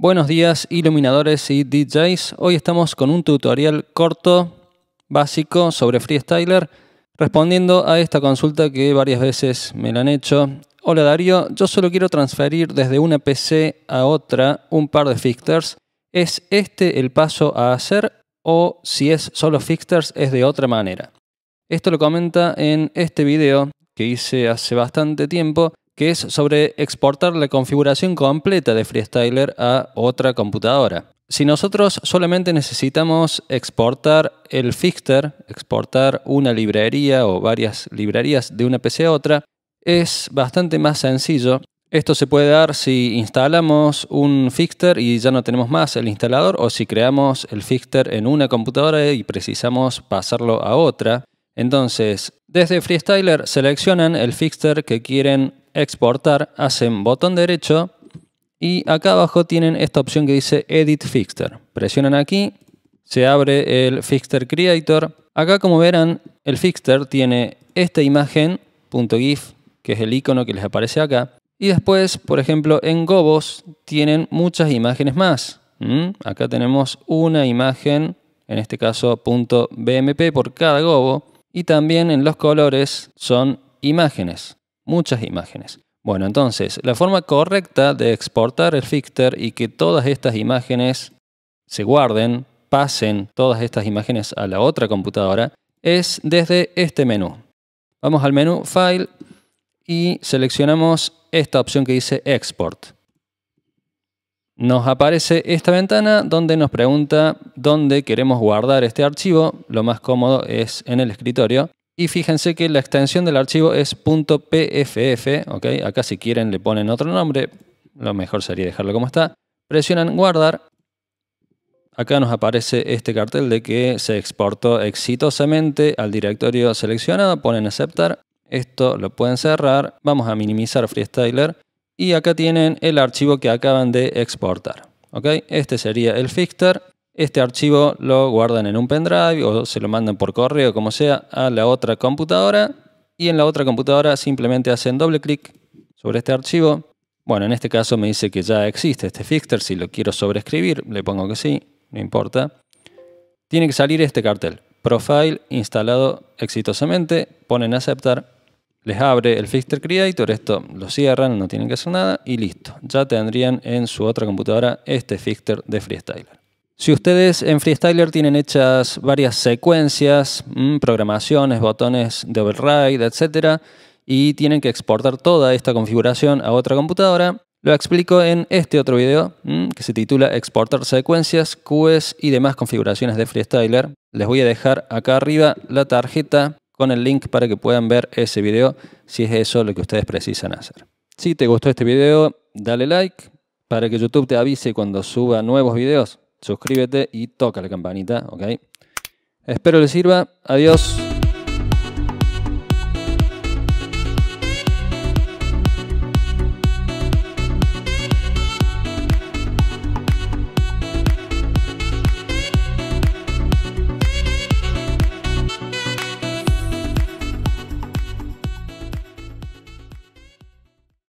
Buenos días iluminadores y DJs, hoy estamos con un tutorial corto, básico sobre Freestyler, respondiendo a esta consulta que varias veces me la han hecho. Hola Darío, yo solo quiero transferir desde una PC a otra un par de fixters. ¿Es este el paso a hacer o si es solo fixters es de otra manera? Esto lo comenta en este video que hice hace bastante tiempo que es sobre exportar la configuración completa de Freestyler a otra computadora. Si nosotros solamente necesitamos exportar el fixter, exportar una librería o varias librerías de una PC a otra, es bastante más sencillo. Esto se puede dar si instalamos un fixter y ya no tenemos más el instalador o si creamos el fixter en una computadora y precisamos pasarlo a otra. Entonces, desde Freestyler seleccionan el fixter que quieren exportar, hacen botón derecho y acá abajo tienen esta opción que dice Edit Fixture. Presionan aquí, se abre el Fixture Creator. Acá como verán, el Fixture tiene esta imagen, .gif, que es el icono que les aparece acá. Y después, por ejemplo, en Gobos tienen muchas imágenes más. Acá tenemos una imagen, en este caso .bmp por cada gobo. Y también en los colores son imágenes muchas imágenes. Bueno, entonces, la forma correcta de exportar el fixter y que todas estas imágenes se guarden, pasen todas estas imágenes a la otra computadora, es desde este menú. Vamos al menú File y seleccionamos esta opción que dice Export. Nos aparece esta ventana donde nos pregunta dónde queremos guardar este archivo. Lo más cómodo es en el escritorio. Y fíjense que la extensión del archivo es .pff, Acá si quieren le ponen otro nombre, lo mejor sería dejarlo como está. Presionan guardar. Acá nos aparece este cartel de que se exportó exitosamente al directorio seleccionado. Ponen aceptar. Esto lo pueden cerrar. Vamos a minimizar Freestyler. Y acá tienen el archivo que acaban de exportar. ¿ok? Este sería el fixter. Este archivo lo guardan en un pendrive o se lo mandan por correo, como sea, a la otra computadora. Y en la otra computadora simplemente hacen doble clic sobre este archivo. Bueno, en este caso me dice que ya existe este fixter. Si lo quiero sobreescribir, le pongo que sí, no importa. Tiene que salir este cartel. Profile instalado exitosamente. Ponen aceptar. Les abre el Fixter Creator, esto lo cierran, no tienen que hacer nada y listo. Ya tendrían en su otra computadora este Fixter de Freestyler. Si ustedes en Freestyler tienen hechas varias secuencias, mm, programaciones, botones de override, etc., y tienen que exportar toda esta configuración a otra computadora, lo explico en este otro video mm, que se titula Exportar secuencias, Qs y demás configuraciones de Freestyler. Les voy a dejar acá arriba la tarjeta con el link para que puedan ver ese video si es eso lo que ustedes precisan hacer. Si te gustó este video, dale like para que YouTube te avise cuando suba nuevos videos suscríbete y toca la campanita, ¿ok? Espero les sirva. Adiós.